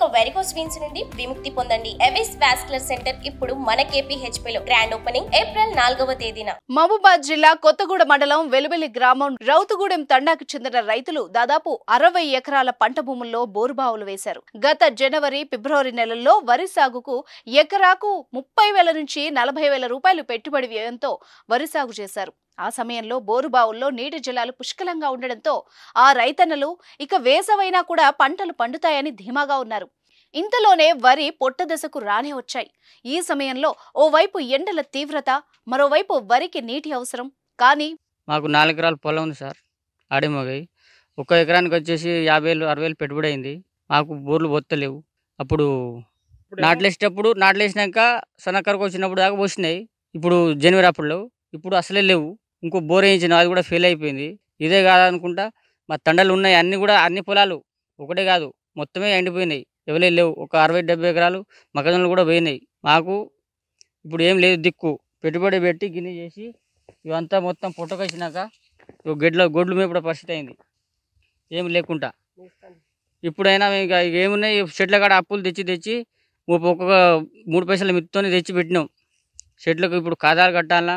మీకు varicose veins నుండి విముక్తి పొందండి ఎవిస్ వాస్కులర్ సెంటర్ ఇప్పుడు మన లో గ్రాండ్ ఓపెనింగ్ ఏప్రిల్ నాలుగవ తేదీన మహబూబాద్ జిల్లా కొత్తగూడ మండలం వెలువెలి గ్రామం రౌతుగూడెం తండాకు చెందిన రైతులు దాదాపు అరవై ఎకరాల పంట భూముల్లో బోరుబావులు వేశారు గత జనవరి ఫిబ్రవరి నెలల్లో వరి సాగుకు ఎకరాకు ముప్పై వేల నుంచి నలభై వేల రూపాయలు పెట్టుబడి వ్యయంతో వరి సాగు చేశారు ఆ సమయంలో బోరుబావుల్లో నీటి జలాలు పుష్కలంగా ఉండడంతో ఆ రైతన్నలు ఇక వేసవైనా కూడా పంటలు పండుతాయని ధీమాగా ఉన్నారు ఇంతలోనే వరి పొట్ట దశకు రానే వచ్చాయి ఈ సమయంలో ఓవైపు ఎండల తీవ్రత మరోవైపు వరికి నీటి అవసరం కానీ మాకు నాలుగు పొలం ఉంది సార్ ఆడిమోగాయి ఒక ఎకరానికి వచ్చేసి యాభై వేలు అరవై వేలు పెట్టుబడి అయింది మాకు బోర్లు పొత్తలేవు అప్పుడు నాట్లేసేటప్పుడు నాట్లేసినాక సన్నకరకు వచ్చినప్పుడు దాకా పోసినాయి ఇప్పుడు జనవరి అప్పుడు ఇప్పుడు అసలే లేవు ఇంకో బోర్ వేయించిన అది కూడా ఫెయిల్ అయిపోయింది ఇదే కాదనుకుంటా మా తండలు ఉన్నాయి అన్నీ కూడా అన్ని పొలాలు ఒకటే కాదు మొత్తమే ఎండిపోయినాయి ఎవరే లేవు ఒక అరవై డెబ్బై ఎకరాలు మొక్కజొన్నలు కూడా పోయినాయి మాకు ఇప్పుడు ఏం లేదు దిక్కు పెట్టుబడి పెట్టి గిన్నె చేసి ఇవంతా మొత్తం పుట్టకొచ్చినాక గడ్డలో గొడ్లు కూడా పరిస్థితి అయింది ఏం లేకుండా ఇప్పుడైనా ఇక ఏమున్నాయి చెట్ల కాడ అప్పులు తెచ్చి తెచ్చి ఒక్కొక్క మూడు పైసలు మిత్తుని తెచ్చి పెట్టినాం చెట్లకు ఇప్పుడు కాదాలు కట్టాలన్నా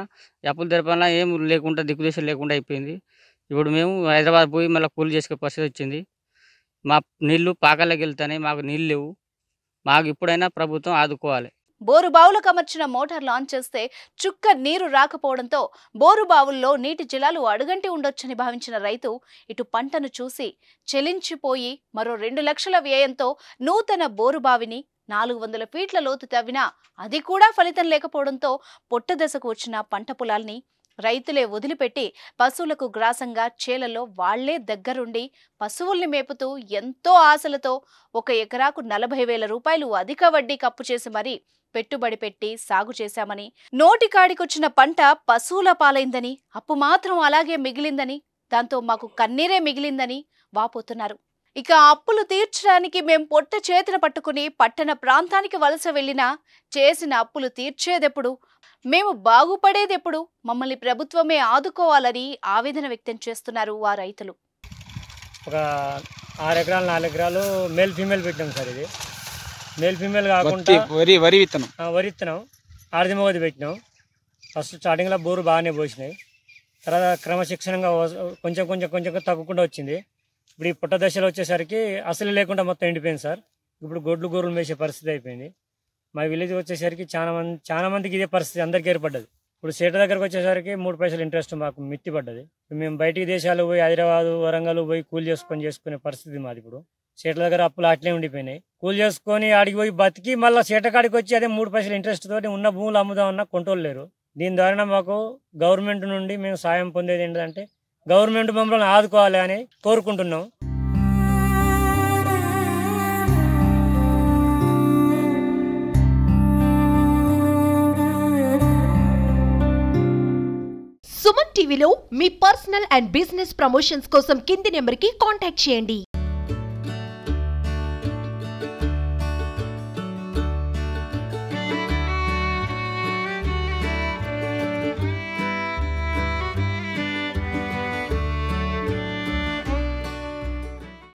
అప్పులు తెరపాలన్నా ఏం లేకుండా దిక్కుదేశం లేకుండా అయిపోయింది ఇప్పుడు మేము హైదరాబాద్ పోయి మళ్ళీ కూలి చేసుకునే పరిస్థితి వచ్చింది మా నీళ్ళు పాకాలకు వెళ్తాయి మాకు నీళ్ళు లేవు మాకు ఇప్పుడైనా ప్రభుత్వం ఆదుకోవాలి బోరు బావులకు అమర్చిన మోటార్ లాంచ్ చేస్తే చుక్క నీరు రాకపోవడంతో బోరు బావుల్లో నీటి జలాలు అడుగంటి ఉండొచ్చని భావించిన రైతు ఇటు పంటను చూసి చెలించిపోయి మరో రెండు లక్షల వ్యయంతో నూతన బోరు బావిని నాలుగు వందల ఫీట్ల లోతు తవ్వినా అది కూడా ఫలితం లేకపోవడంతో పొట్టదశకు వచ్చిన పంట పొలాల్ని రైతులే వదిలిపెట్టి పశువులకు గ్రాసంగా చేలలో వాళ్లే దగ్గరుండి పశువుల్ని మేపుతూ ఎంతో ఆశలతో ఒక ఎకరాకు నలభై వేల రూపాయలు అధిక వడ్డీ కప్పు చేసి మరీ పెట్టుబడి పెట్టి సాగు చేశామని నోటికాడికొచ్చిన పంట పశువుల పాలైందని అప్పు మాత్రం అలాగే మిగిలిందని దాంతో మాకు కన్నీరే మిగిలిందని వాపోతున్నారు ఇక అప్పులు తీర్చడానికి మేం పొట్ట చేతిన పట్టుకుని పట్టణ ప్రాంతానికి వలస వెళ్ళినా చేసిన అప్పులు తీర్చేదెప్పుడు మేము బాగుపడేదెప్పుడు మమ్మల్ని ప్రభుత్వమే ఆదుకోవాలని ఆవేదన వ్యక్తం చేస్తున్నారు ఆ రైతులు ఒక ఆరు ఎకరాలు నాలుగు ఎకరాలు మేల్ ఫీమేల్ పెట్టాం సార్ ఇది మేల్ ఫీమేల్ కాకుండా వరి వరి విత్తనం వరి విత్తనం పెట్టినాం ఫస్ట్ స్టార్టింగ్లో బోరు బాగానే పోసినాయి తర్వాత క్రమశిక్షణంగా కొంచెం కొంచెం కొంచెం తగ్గకుండా వచ్చింది ఇప్పుడు ఈ పుట్ట దశలో వచ్చేసరికి అసలు లేకుండా మొత్తం ఎండిపోయింది సార్ ఇప్పుడు గొడ్లు గొర్రెలు మేసే పరిస్థితి అయిపోయింది మా విలేజ్ వచ్చేసరికి చాలా మంది చాలా మందికి ఇదే పరిస్థితి అందరికీ ఏర్పడ్డది ఇప్పుడు సీట దగ్గరకు వచ్చేసరికి మూడు పైసలు ఇంట్రెస్ట్ మాకు మిత్తి పడ్డది మేము బయటికి దేశాలు పోయి హైదరాబాద్ వరంగల్ పోయి కూలి చేసుకొని చేసుకునే పరిస్థితి మాది ఇప్పుడు సీట్ల దగ్గర అప్పులు అట్లే ఉండిపోయినాయి కూలి చేసుకొని ఆడికి పోయి బతికి మళ్ళీ సీట కాడికి వచ్చి అదే మూడు పైసలు ఇంట్రెస్ట్ తోటి ఉన్న భూములు అమ్ముదామన్నా కొంటోళ్ళు లేరు దీని ద్వారా మాకు గవర్నమెంట్ నుండి మేము సాయం పొందేది ఏంటంటే గవర్నమెంట్ మమ్మల్ని ఆదుకోవాలి అని కోరుకుంటున్నాం సుమన్ టీవీలో మీ పర్సనల్ అండ్ బిజినెస్ ప్రమోషన్స్ కోసం కింది నెంబర్కి కాంటాక్ట్ చేయండి